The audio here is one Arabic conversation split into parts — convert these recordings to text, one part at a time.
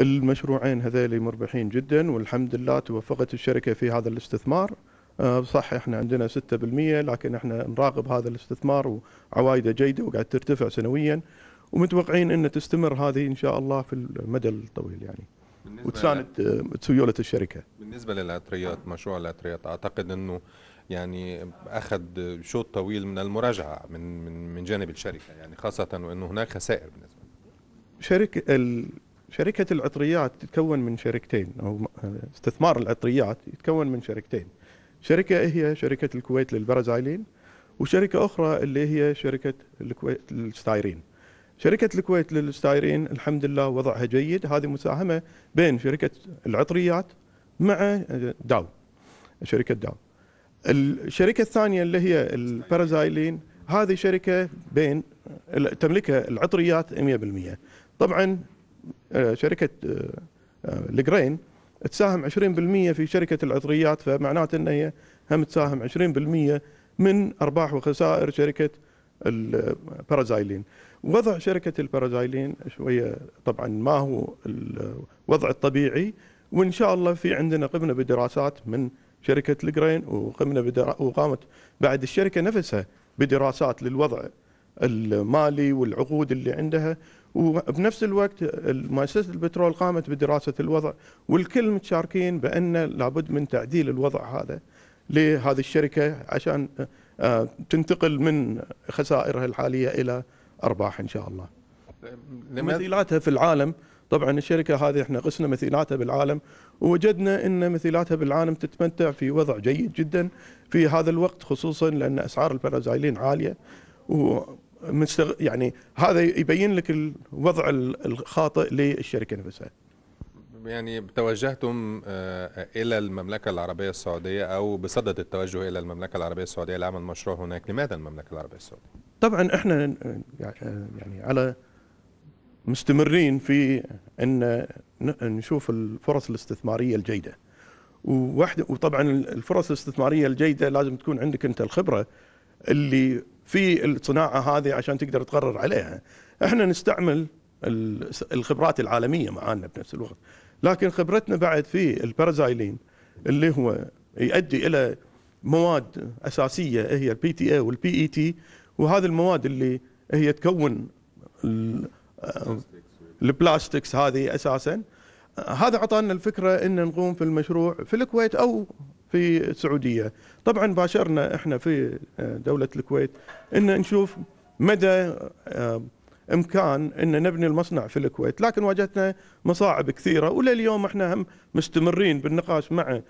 المشروعين هذيلي مربحين جدا والحمد لله توفقت الشركة في هذا الاستثمار آه، صح احنا عندنا 6% لكن احنا نراقب هذا الاستثمار وعوائده جيده وقاعد ترتفع سنويا ومتوقعين ان تستمر هذه ان شاء الله في المدى الطويل يعني وتساند آه، سيوله الشركه. بالنسبه للعطريات مشروع العطريات اعتقد انه يعني اخذ شوط طويل من المراجعه من من من جانب الشركه يعني خاصه وانه هناك خسائر بالنسبه شركه شركة العطريات تتكون من شركتين أو استثمار العطريات يتكون من شركتين شركة هي شركة الكويت للبرازيلين وشركة أخرى اللي هي شركة الكويت للستايرين شركة الكويت للستايرين الحمد لله وضعها جيد هذه مساهمة بين شركة العطريات مع داو شركة داو الشركة الثانية اللي هي البرازيلين هذه شركة بين تملكها العطريات 100% طبعا آه، شركه الجرين آه، آه، تساهم 20% في شركه العطريات فمعناته ان هي هم تساهم 20% من ارباح وخسائر شركه البارازايلين وضع شركه البارازايلين شويه طبعا ما هو الوضع الطبيعي وان شاء الله في عندنا قمنا بدراسات من شركه الجرين وقمنا بدرا... وقامت بعد الشركه نفسها بدراسات للوضع المالي والعقود اللي عندها وبنفس الوقت مؤسسه البترول قامت بدراسه الوضع والكل متشاركين بان لابد من تعديل الوضع هذا لهذه الشركه عشان آه، تنتقل من خسائرها الحاليه الى ارباح ان شاء الله. مثيلاتها في العالم طبعا الشركه هذه احنا قسنا مثيلاتها بالعالم ووجدنا ان مثيلاتها بالعالم تتمتع في وضع جيد جدا في هذا الوقت خصوصا لان اسعار البرازيلين عاليه مستغ... يعني هذا يبين لك الوضع الخاطئ للشركه نفسها يعني توجهتم آه، الى المملكه العربيه السعوديه او بصدد التوجه الى المملكه العربيه السعوديه لعمل مشروع هناك، لماذا المملكه العربيه السعوديه؟ طبعا احنا آه، يعني على مستمرين في ان نشوف الفرص الاستثماريه الجيده. وواحده وطبعا الفرص الاستثماريه الجيده لازم تكون عندك انت الخبره اللي في الصناعه هذه عشان تقدر تقرر عليها احنا نستعمل الخبرات العالميه معانا بنفس الوقت لكن خبرتنا بعد في البارازايلين اللي هو يؤدي الى مواد اساسيه هي البي تي اي والبي اي تي وهذه المواد اللي هي تكون البلاستكس هذه اساسا هذا اعطانا الفكره ان نقوم في المشروع في الكويت او في السعوديه طبعا باشرنا احنا في آه، دوله الكويت ان نشوف مدى آه، امكان ان نبني المصنع في الكويت لكن واجهتنا مصاعب كثيره ولليوم احنا هم مستمرين بالنقاش مع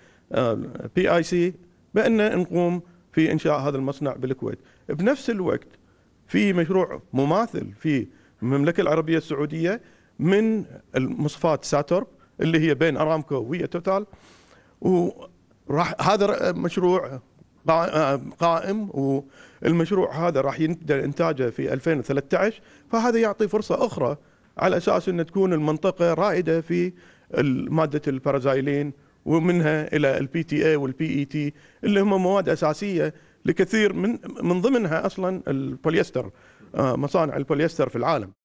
بي اي سي بان نقوم في انشاء هذا المصنع بالكويت بنفس الوقت في مشروع مماثل في المملكه العربيه السعوديه من المصفات ساتورب اللي هي بين ارامكو ويا توتال راح هذا مشروع آه، قائم والمشروع هذا راح يبدا انتاجه في 2013 فهذا يعطي فرصه اخرى على اساس ان تكون المنطقه رائده في ماده البارازايلين ومنها الى البي تي اي والبي اي تي e اللي هم مواد اساسيه لكثير من من ضمنها اصلا البوليستر آه، مصانع البوليستر في العالم